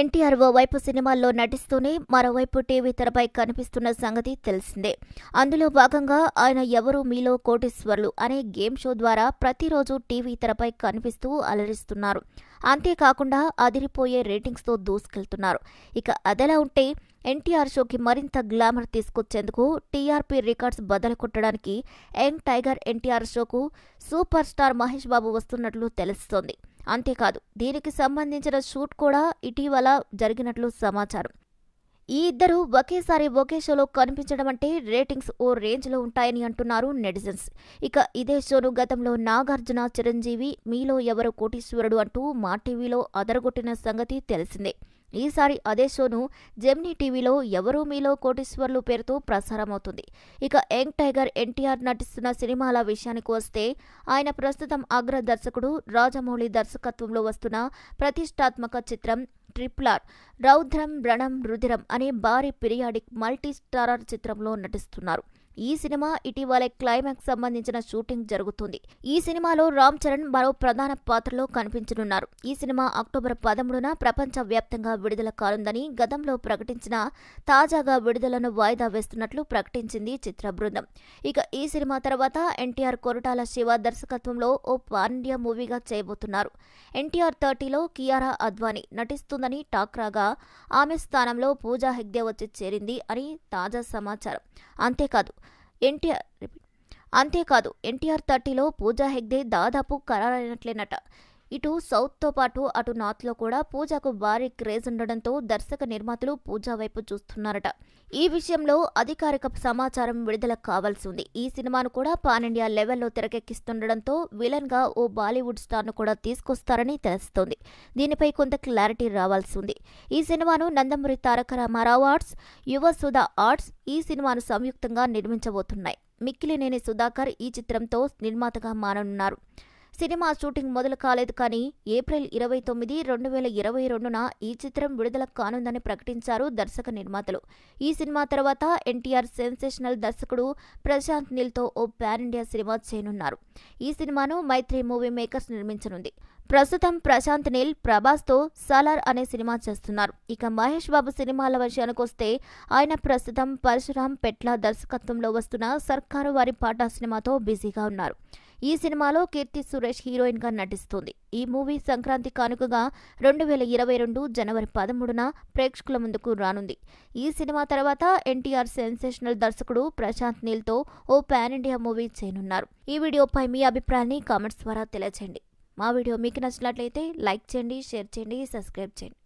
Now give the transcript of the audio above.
ఎన్టీఆర్ ఓ వైపు సినిమాల్లో నటిస్తూనే మరోవైపు టీవీ తెరపై కనిపిస్తున్న సంగతి తెలిసిందే అందులో భాగంగా ఆయన ఎవరు మీలో కోటీశ్వర్లు అనే గేమ్ షో ద్వారా ప్రతిరోజు టీవీ తెరపై కనిపిస్తూ అలరిస్తున్నారు అంతేకాకుండా అదిరిపోయే రేటింగ్స్తో దూసుకెళ్తున్నారు ఇక అదెలా ఉంటే ఎన్టీఆర్ షోకి మరింత గ్లామర్ తీసుకొచ్చేందుకు టీఆర్పీ రికార్డ్స్ బదలు కొట్టడానికి యంగ్ టైగర్ ఎన్టీఆర్ షోకు సూపర్ స్టార్ మహేష్ బాబు వస్తున్నట్లు తెలుస్తోంది అంతేకాదు దీనికి సంబంధించిన షూట్ కూడా ఇటీవల జరిగినట్లు సమాచారం ఈ ఇద్దరు ఒకేసారి ఒకే షోలో కనిపించడం అంటే రేటింగ్స్ ఓ రేంజ్లో ఉంటాయని అంటున్నారు నెటిజన్స్ ఇక ఇదే షోను గతంలో నాగార్జున చిరంజీవి మీలో ఎవరు కోటీశ్వరుడు అంటూ మా టీవీలో అదరగొట్టిన సంగతి తెలిసిందే ఈసారి అదే షోను జెమ్నీ టీవీలో ఎవరు మీలో కోటీశ్వర్లు పేరుతో ప్రసారమవుతుంది ఇక యంగ్ టైగర్ ఎన్టీఆర్ నటిస్తున్న సినిమాల విషయానికి వస్తే ఆయన ప్రస్తుతం అగ్ర దర్శకుడు రాజమౌళి దర్శకత్వంలో వస్తున్న ప్రతిష్టాత్మక చిత్రం ట్రిప్లార్ రౌద్రం రణం రుధిరం అనే భారీ పిరియాడిక్ మల్టీ స్టారర్ చిత్రంలో నటిస్తున్నారు ఈ సినిమా ఇటీవలే క్లైమాక్స్ సంబంధించిన షూటింగ్ జరుగుతుంది ఈ సినిమాలో రామ్ చరణ్ మరో ప్రధాన పాత్రలో కనిపించనున్నారు ఈ సినిమా అక్టోబర్ పదమూడున ప్రపంచ వ్యాప్తంగా విడుదల కానుందని గతంలో ప్రకటించిన తాజాగా విడుదలను వాయిదా వేస్తున్నట్లు ప్రకటించింది చిత్ర బృందం ఇక ఈ సినిమా తర్వాత ఎన్టీఆర్ కొరటాల శివ దర్శకత్వంలో ఓ పాండ్య మూవీగా చేయబోతున్నారు ఎన్టీఆర్ థర్టీలో కియారా అద్వానీ నటిస్తుంది చేరుకుందని టాక్ రాగా ఆమె స్థానంలో పూజా హెగ్డే వచ్చి చేరింది అని తాజా సమాచారం అంతేకాదు ఎన్టీఆర్ అంతేకాదు ఎన్టీఆర్ థర్టీలో పూజా హెగ్డే దాదాపు ఖరారైనట్లేనట ఇటు సౌత్తో పాటు అటు నార్త్లో కూడా పూజకు భారీ క్రేజ్ ఉండడంతో దర్శక నిర్మాతలు పూజా వైపు చూస్తున్నారట ఈ విషయంలో అధికారిక సమాచారం విడుదల కావాల్సి ఉంది ఈ సినిమాను కూడా పాన్ ఇండియా లెవెల్లో తెరకెక్కిస్తుండడంతో విలన్గా ఓ బాలీవుడ్ స్టార్ను కూడా తీసుకొస్తారని తెలుస్తోంది దీనిపై కొంత క్లారిటీ రావాల్సి ఉంది ఈ సినిమాను నందమూరి తారక రామారావు ఆర్ట్స్ యువ సుధా ఆర్ట్స్ ఈ సినిమాను సంయుక్తంగా నిర్మించబోతున్నాయి మిక్కిలినేని సుధాకర్ ఈ చిత్రంతో నిర్మాతగా మారనున్నారు సినిమా షూటింగ్ మొదలు కాలేదు కానీ ఏప్రిల్ ఇరవై తొమ్మిది రెండు వేల ఇరవై రెండున ఈ చిత్రం విడుదల కానుందని ప్రకటించారు దర్శక నిర్మాతలు ఈ సినిమా తర్వాత ఎన్టీఆర్ సెన్సేషనల్ దర్శకుడు ప్రశాంత్ నీల్తో ఓ పాన్ ఇండియా సినిమా చేయనున్నారు ఈ సినిమాను మైత్రి మూవీ మేకర్స్ నిర్మించనుంది ప్రస్తుతం ప్రశాంత్ నీల్ ప్రభాస్తో సాలార్ అనే సినిమా చేస్తున్నారు ఇక మహేష్ బాబు సినిమాల వస్తే ఆయన ప్రస్తుతం పరశురాం పెట్ల దర్శకత్వంలో వస్తున్న సర్కారు వారి పాట సినిమాతో బిజీగా ఉన్నారు ఈ సినిమాలో కీర్తి సురేష్ హీరోయిన్ గా నటిస్తుంది ఈ మూవీ సంక్రాంతి కానుకగా రెండు వేల ఇరవై రెండు జనవరి పదమూడున ప్రేక్షకుల ముందుకు రానుంది ఈ సినిమా తర్వాత ఎన్టీఆర్ సెన్సేషనల్ దర్శకుడు ప్రశాంత్ నీల్తో ఓ పాన్ ఇండియా మూవీ చేయనున్నారు ఈ వీడియోపై మీ అభిప్రాయాన్ని కామెంట్స్ ద్వారా తెలియజేయండి మా వీడియో మీకు నచ్చినట్లయితే లైక్ చేయండి షేర్ చేయండి సబ్స్క్రైబ్ చేయండి